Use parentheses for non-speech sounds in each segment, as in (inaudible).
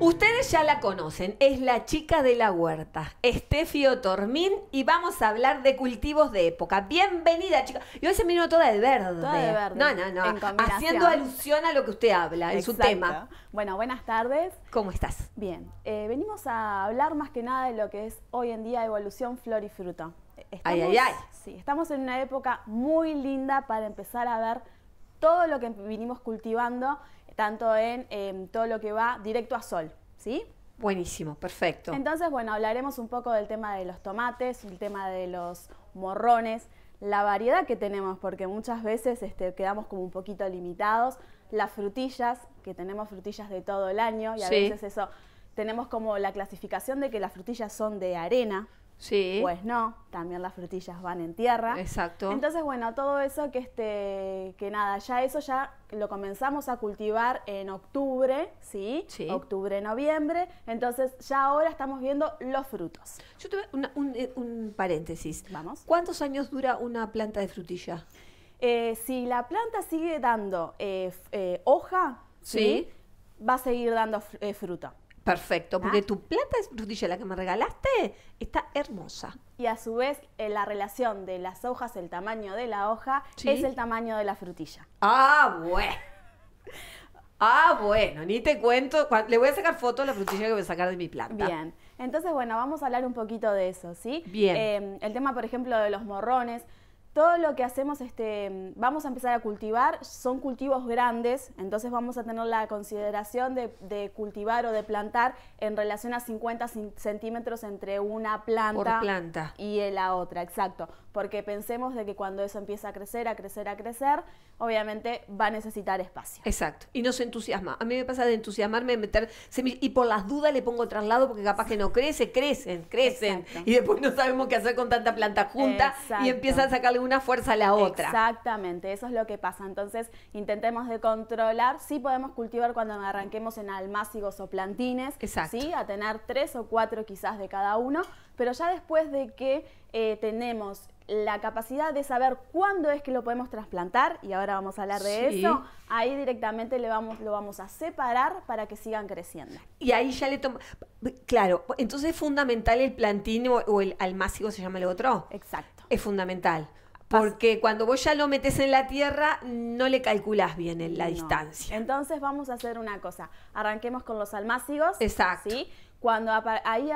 Ustedes ya la conocen, es la chica de la huerta, Estefio Tormín, y vamos a hablar de cultivos de época. Bienvenida, chica. Y hoy se vino toda de verde. No, no, no. Haciendo alusión a lo que usted habla, en su tema. Bueno, buenas tardes. ¿Cómo estás? Bien. Eh, venimos a hablar más que nada de lo que es hoy en día evolución flor y fruto. ay, ay, ay. Sí, estamos en una época muy linda para empezar a ver todo lo que vinimos cultivando tanto en em, todo lo que va directo a sol. ¿sí? Buenísimo, perfecto. Entonces, bueno, hablaremos un poco del tema de los tomates, el tema de los morrones, la variedad que tenemos, porque muchas veces este, quedamos como un poquito limitados, las frutillas, que tenemos frutillas de todo el año y a veces eso, tenemos como la clasificación de que las frutillas son de arena, Sí. Pues no, también las frutillas van en tierra. Exacto. Entonces, bueno, todo eso que este que nada, ya eso ya lo comenzamos a cultivar en octubre, ¿sí? sí. Octubre, noviembre. Entonces, ya ahora estamos viendo los frutos. Yo tuve un, eh, un, paréntesis. Vamos. ¿Cuántos años dura una planta de frutilla? Eh, si la planta sigue dando eh, hoja, ¿sí? va a seguir dando fruta. Perfecto, ¿Ah? porque tu tu plata, frutilla, la que me regalaste, está hermosa. Y a su vez, eh, la relación de las hojas, el tamaño de la hoja, es el tamaño de la frutilla. Ah, bueno. Ah, bueno, ni te cuento. Le voy a sacar foto de la frutilla que voy a sacar de mi planta. Bien. Entonces, bueno, vamos a hablar un poquito de eso, ¿sí? Bien. Eh, el tema, por ejemplo, de los morrones todo lo que hacemos, este, vamos a empezar a cultivar, son cultivos grandes, entonces vamos a tener la consideración de, cultivar o de plantar en relación a 50 centímetros entre una planta, y la otra, exacto. Porque pensemos de que cuando eso empieza a crecer, a crecer, a crecer, obviamente va a necesitar espacio. Exacto, y no se entusiasma. A mí me pasa de entusiasmarme, de meter y por las dudas le pongo traslado porque capaz que no crece, crecen, crecen, y después no sabemos qué hacer con tanta planta junta y empieza a sacarle un una fuerza a la otra. Exactamente, eso es lo que pasa. Entonces, intentemos de controlar. Sí podemos cultivar cuando arranquemos en almácigos o plantines. Exacto. Sí, a tener tres o cuatro quizás de cada uno. Pero ya después de que eh, tenemos la capacidad de saber cuándo es que lo podemos trasplantar, y ahora vamos a hablar de eso, ahí directamente le vamos, lo vamos a separar para que sigan creciendo. Y ahí ya le toma... Claro, entonces es fundamental el plantín o, o el almácigo, se llama el otro. Exacto. Es fundamental. Porque cuando vos ya lo metes en la tierra, no le calculas bien la distancia. Entonces vamos a hacer una cosa. Arranquemos con los almácigos. Exacto. ¿sí? Cuando ahí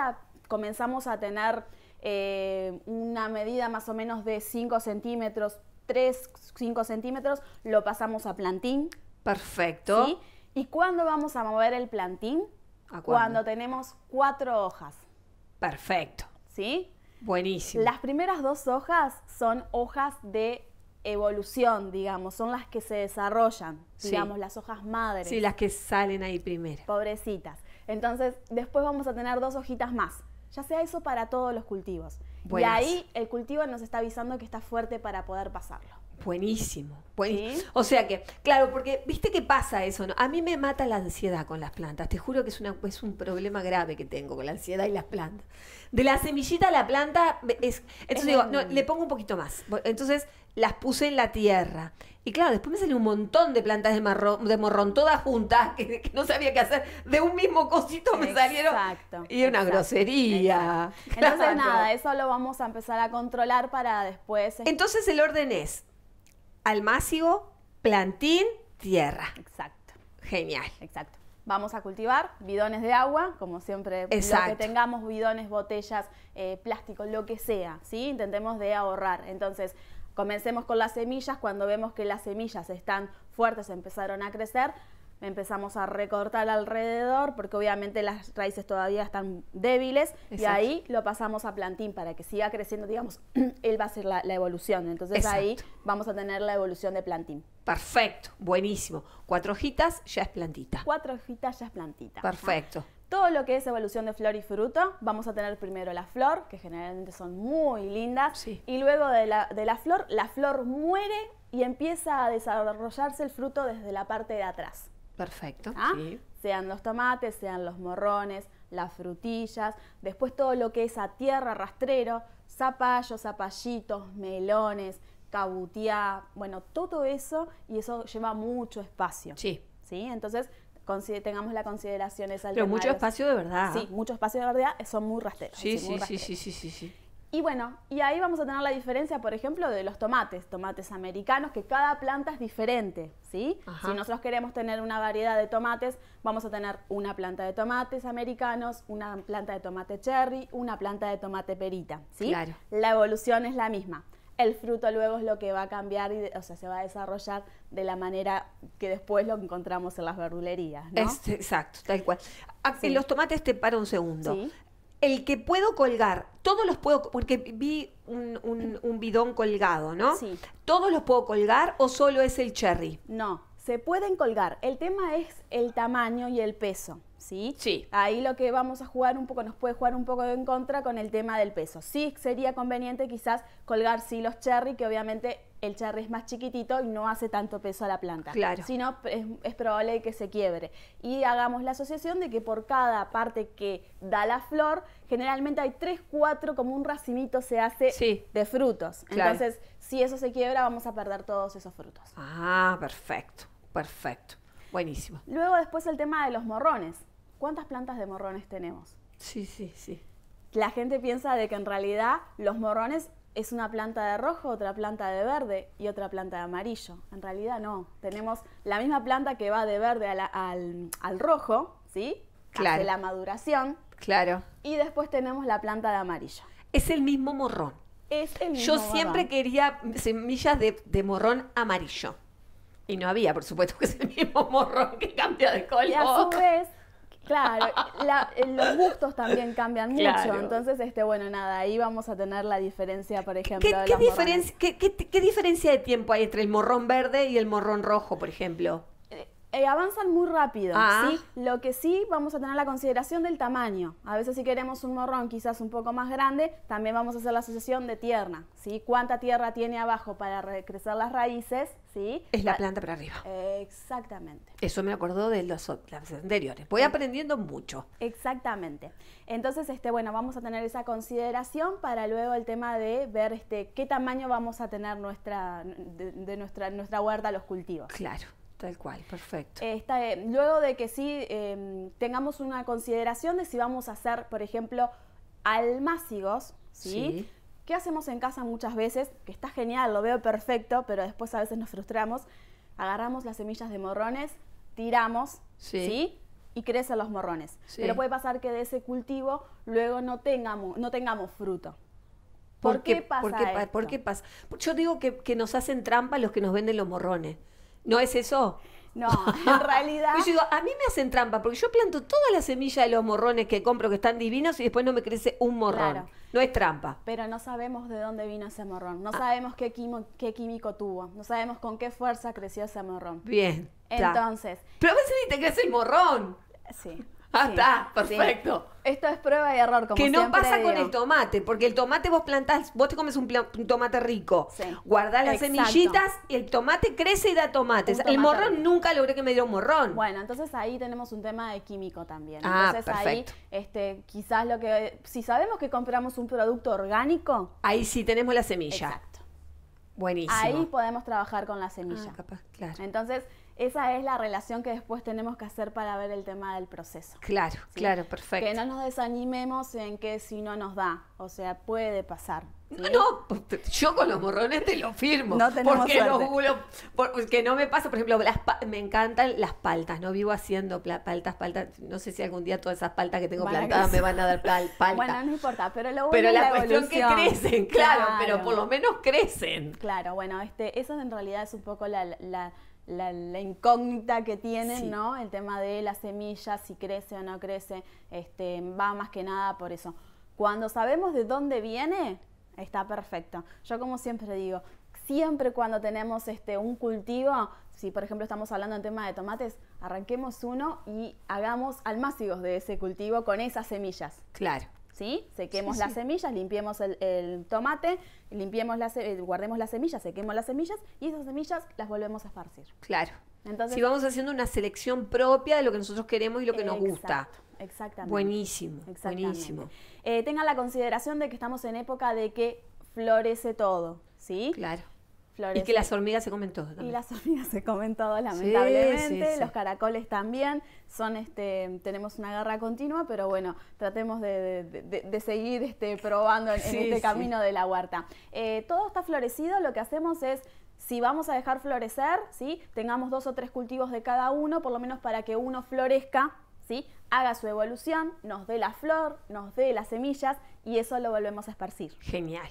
comenzamos a tener eh, una medida más o menos de 5 centímetros, 3, 5 centímetros, lo pasamos a plantín. Perfecto. ¿sí? ¿Y cuándo vamos a mover el plantín? cuando tenemos cuatro hojas. Perfecto. ¿Sí? Buenísimo. Las primeras dos hojas son hojas de evolución, digamos, son las que se desarrollan, digamos, las hojas madres. Sí, las que salen ahí primero. Pobrecitas. Entonces, después vamos a tener dos hojitas más. Ya sea eso para todos los cultivos. Y ahí el cultivo nos está avisando que está fuerte para poder pasarlo. Buenísimo. O sea que, claro, porque viste qué pasa eso, ¿no? A mí me mata la ansiedad con las plantas. Te juro que es, un problema grave que tengo con la ansiedad y las plantas. De la semillita a la planta, es, entonces digo, no, le pongo un poquito más. Entonces las puse en la tierra. Y claro, después me salió un montón de plantas de, morrón, todas juntas, (laughs) que, no sabía qué hacer. De un mismo cosito me salieron. Exacto. Y una grosería. Entonces, (laughs) nada, eso lo vamos a empezar a controlar para después. Este, entonces, el orden es almácigo, plantín, tierra. Exacto. Genial. Exacto. Vamos a cultivar bidones de agua, como siempre, Exacto. lo que tengamos, bidones, botellas, eh, plástico, lo que sea, ¿sí? Intentemos de ahorrar. Entonces, comencemos con las semillas, cuando vemos que las semillas están fuertes, empezaron a crecer, empezamos a recortar alrededor porque obviamente las raíces todavía están débiles y ahí lo pasamos a plantín para que siga creciendo, digamos, (clears throat) él va a ser la, evolución. Entonces ahí vamos a tener la evolución de plantín. Perfecto, buenísimo. Cuatro hojitas ya es plantita. Cuatro hojitas ya es plantita. Perfecto. Todo lo que es evolución de flor y fruto, vamos a tener primero la flor, que generalmente son muy lindas, y luego de la, de la flor, la flor muere y empieza a desarrollarse el fruto desde la parte de atrás. Perfecto. ¿Ah? Sean los tomates, sean los morrones, las frutillas, después todo lo que es a tierra, rastrero, zapallos, zapallitos, melones, cabutiá, bueno, todo eso y eso lleva mucho espacio. Sí. ¿Sí? Entonces, tengamos la consideración esa. Pero mucho espacio de verdad. Sí, mucho espacio de verdad, son muy rastreros. Sí, sí, sí, sí, sí, sí. Y bueno, y ahí vamos a tener la diferencia, por ejemplo, de los tomates, tomates americanos, que cada planta es diferente, ¿sí? Si nosotros queremos tener una variedad de tomates, vamos a tener una planta de tomates americanos, una planta de tomate cherry, una planta de tomate perita, ¿sí? Claro. La evolución es la misma. El fruto luego es lo que va a cambiar, y o sea, se va a desarrollar de la manera que después lo encontramos en las verdulerías, ¿no? Este, exacto, tal cual. Ah, y Los tomates te para un segundo el que puedo colgar, todos los puedo, porque vi un, bidón colgado, ¿no? Sí. ¿Todos los puedo colgar o solo es el cherry? No, se pueden colgar. El tema es el tamaño y el peso. ¿sí? Sí. Ahí lo que vamos a jugar un poco, nos puede jugar un poco en contra con el tema del peso. Sí sería conveniente quizás colgar sí los cherry, que obviamente el cherry es más chiquitito y no hace tanto peso a la planta. Claro. Si no, es, probable que se quiebre. Y hagamos la asociación de que por cada parte que da la flor, generalmente hay tres, cuatro como un racimito se hace de frutos. Entonces, si eso se quiebra, vamos a perder todos esos frutos. Ah, perfecto, perfecto. Buenísimo. Luego después el tema de los morrones. ¿cuántas plantas de morrones tenemos? Sí, sí, sí. La gente piensa de que en realidad los morrones es una planta de rojo, otra planta de verde y otra planta de amarillo. En realidad no. Tenemos la misma planta que va de verde al, rojo, ¿sí? Claro. Hace la maduración. Claro. Y después tenemos la planta de amarillo. Es el mismo morrón. Es el mismo Yo siempre quería semillas de, de morrón amarillo. Y no había, por supuesto, que es el mismo morrón que cambia de color. Y a su Claro, eh, los gustos también cambian mucho. Entonces, este, bueno, nada, ahí vamos a tener la diferencia, por ejemplo. de ¿Qué, diferencia de tiempo hay entre el morrón verde y el morrón rojo, por ejemplo? Eh, avanzan muy rápido, ah. ¿sí? Lo que sí vamos a tener la consideración del tamaño. A veces si queremos un morrón quizás un poco más grande, también vamos a hacer la asociación de tierna ¿sí? Cuánta tierra tiene abajo para crecer las raíces, ¿sí? Es la planta para arriba. exactamente. Eso me acordó de los, las anteriores. Voy aprendiendo mucho. Exactamente. Entonces, este, bueno, vamos a tener esa consideración para luego el tema de ver este, qué tamaño vamos a tener nuestra, de, nuestra, nuestra huerta, los cultivos. Claro. Tal cual, perfecto. Eh, luego de que sí em, tengamos una consideración de si vamos a hacer, por ejemplo, almácigos, ¿sí? sí. qué hacemos en casa muchas veces? Que está genial, lo veo perfecto, pero después a veces nos frustramos. Agarramos las semillas de morrones, tiramos, ¿sí? Y crecen los morrones. Pero puede pasar que de ese cultivo luego no tengamos, no tengamos fruto. ¿Por, qué, pasa? Yo digo que nos hacen trampa los que nos venden los morrones. ¿No es eso? No, en realidad. (laughs) yo digo, a mí me hacen trampa, porque yo planto toda la semilla de los morrones que compro que están divinos y después no me crece un morrón. No es trampa. Pero no sabemos de dónde vino ese morrón. No sabemos qué, qué químico tuvo. No sabemos con qué fuerza creció ese morrón. Bien. Entonces. Pero a veces ni te crece el morrón. Sí. Ah, está, perfecto. Esto es prueba y error, como Que no pasa con el tomate, porque el tomate vos plantás, vos te comes un, tomate rico, guardás las semillitas semillitas, el tomate crece y da tomates. el morrón nunca logré que me diera un morrón. Bueno, entonces ahí tenemos un tema de químico también. Ah, entonces ahí, este, quizás lo que, si sabemos que compramos un producto orgánico. Ahí sí tenemos la semilla. Ahí podemos trabajar con la semilla. Ah, Entonces, esa es la relación que después tenemos que hacer para ver el tema del proceso. Claro, claro, perfecto. Que no nos desanimemos en que si no nos da, o sea, puede pasar. No, yo con los morrones te lo firmo. No porque porque no me pasa, por ejemplo, me encantan las paltas. No vivo haciendo paltas, paltas. No sé si algún día todas esas paltas que tengo plantadas me van a dar (laughs) paltas. Bueno, no importa, pero lo bueno es la, la cuestión que crecen, claro, pero por lo menos crecen. Claro, bueno, este, eso en realidad es un poco la, incógnita que tienen, ¿no? El tema de las semillas, si crece o no crece, este, va más que nada por eso. Cuando sabemos de dónde viene, Está perfecto. Yo como siempre digo, siempre cuando tenemos este, un cultivo, si por ejemplo estamos hablando en tema de tomates, arranquemos uno y hagamos almácigos de ese cultivo con esas semillas. Claro. ¿Sí? Sequemos las semillas, limpiemos el, tomate, limpiemos las, eh, guardemos las semillas, sequemos las semillas y esas semillas las volvemos a esparcir. Claro si vamos haciendo una selección propia de lo que nosotros queremos y lo que nos gusta. Exactamente. Buenísimo, exactamente. buenísimo. Eh, tengan la consideración de que estamos en época de que florece todo, ¿sí? Claro. Y que las hormigas se comen todo. Y las hormigas se comen todo, lamentablemente. Los caracoles también. Son este, tenemos una guerra continua, pero bueno, tratemos de, seguir este, probando en, este camino de la huerta. Eh, todo está florecido, lo que hacemos es si vamos a dejar florecer, ¿sí? tengamos dos o tres cultivos de cada uno, por lo menos para que uno florezca, ¿sí? haga su evolución, nos dé la flor, nos dé las semillas y eso lo volvemos a esparcir. Genial.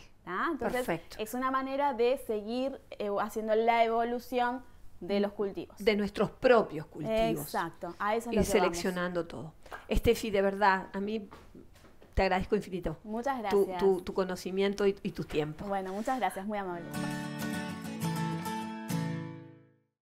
Entonces, Perfecto. es una manera de seguir eh, haciendo la evolución de los cultivos. De nuestros propios cultivos. Exacto, Y seleccionando todo. Estefi, de verdad, a mí te agradezco infinito. Muchas gracias. Tu, conocimiento y, y tu tiempo. Bueno, muchas gracias, muy amable.